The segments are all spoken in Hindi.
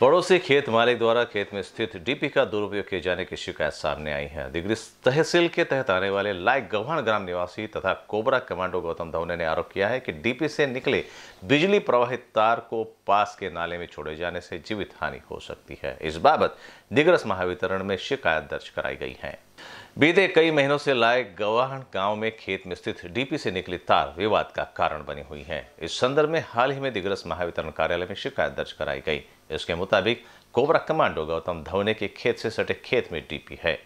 पड़ोसी खेत मालिक द्वारा खेत में स्थित डीपी का दुरुपयोग किए जाने की शिकायत सामने आई है दिग्री तहसील के तहत आने वाले लाइक गव्हाण ग्राम निवासी तथा कोबरा कमांडो गौतम धवने ने आरोप किया है कि डीपी से निकले बिजली प्रवाहित तार को पास के नाले में छोड़े जाने से जीवित हानि हो सकती है इस बाबत दिग्रस महावितरण में शिकायत दर्ज कराई गई है बीते कई महीनों से लाए गवाहन गांव में खेत में स्थित डीपी से निकली तार विवाद का कारण बनी हुई है इस संदर्भ में हाल ही में दिग्रस महावितरण कार्यालय में शिकायत दर्ज कराई गई इसके मुताबिक कोबरा कमांडो गौतम धवने के खेत से सटे खेत में डीपी है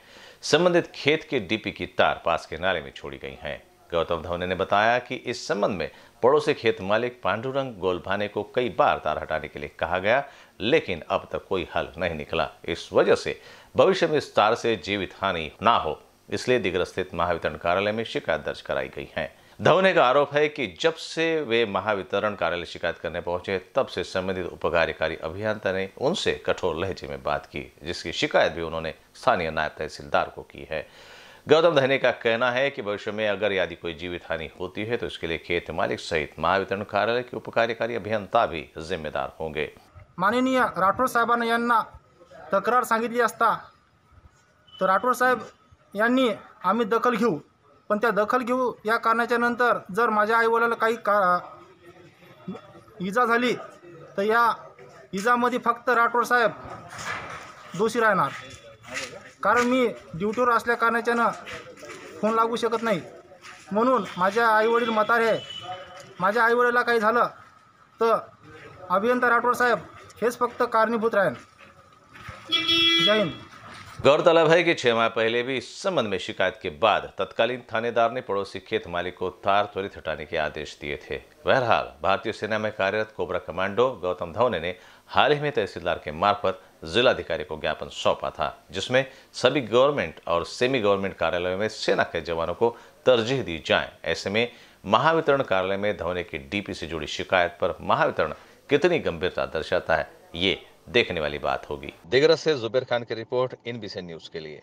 संबंधित खेत के डीपी की तार पास के नाले में छोड़ी गई है गौतम धवने ने बताया कि इस संबंध में पड़ोसी खेत मालिक पांडुरंग गोलभाने को कई बार तार हटाने के लिए कहा गया लेकिन अब तक कोई हल नहीं निकला इस वजह से भविष्य में इस तार से जीवित हानि ना हो इसलिए दिग्र स्थित महावितरण कार्यालय में शिकायत दर्ज कराई गई है धवने का आरोप है कि जब से वे महावितरण कार्यालय शिकायत करने पहुंचे तब से संबंधित उप कार्यकारी अभियंता ने उनसे कठोर लहजे में बात की जिसकी शिकायत भी उन्होंने स्थानीय नायब तहसीलदार को की है गौतम धने का कहना है कि भविष्य में अगर यदि कोई जीवित हानि होती है तो इसके लिए खेत मालिक सहित महावितरण कार्यालय के उपकार्यकारी अभियंता भी जिम्मेदार होंगे माननीय राठोड साहेबांना यांना तक्रार सांगितली असता तर राठोड साहेब यांनी आम्ही दखल घेऊ पण त्या दखल घेऊ या कारणाच्या नंतर जर माझ्या आईवडिलाला काही का इजा झाली तर या इजामध्ये फक्त राठोड साहेब दोषी राहणार कारण मी ड्युटीवर असल्या कारणाच्यानं फोन लागू शकत नाही म्हणून माझ्या आईवडील मतार आहे माझ्या आईवडिला काही झालं तर अभियंता राठोड साहेब हेच फक्त कारणीभूत राहील जय हिंद गौरतलब है कि छह माह पहले भी इस संबंध में शिकायत के बाद तत्कालीन थानेदार ने पड़ोसी खेत मालिक को तार त्वरित हटाने के आदेश दिए थे बहरहाल भारतीय सेना में कार्यरत कोबरा कमांडो गौतम धवने ने हाल ही में तहसीलदार के मार्फत जिलाधिकारी को ज्ञापन सौंपा था जिसमें सभी गवर्नमेंट और सेमी गवर्नमेंट कार्यालयों में सेना के जवानों को तरजीह दी जाए ऐसे में महावितरण कार्यालय में धवने की डीपी से जुड़ी शिकायत पर महावितरण कितनी गंभीरता दर्शाता है ये देखने वाली बात होगी दिगरस से जुबेर खान की रिपोर्ट इन न्यूज के लिए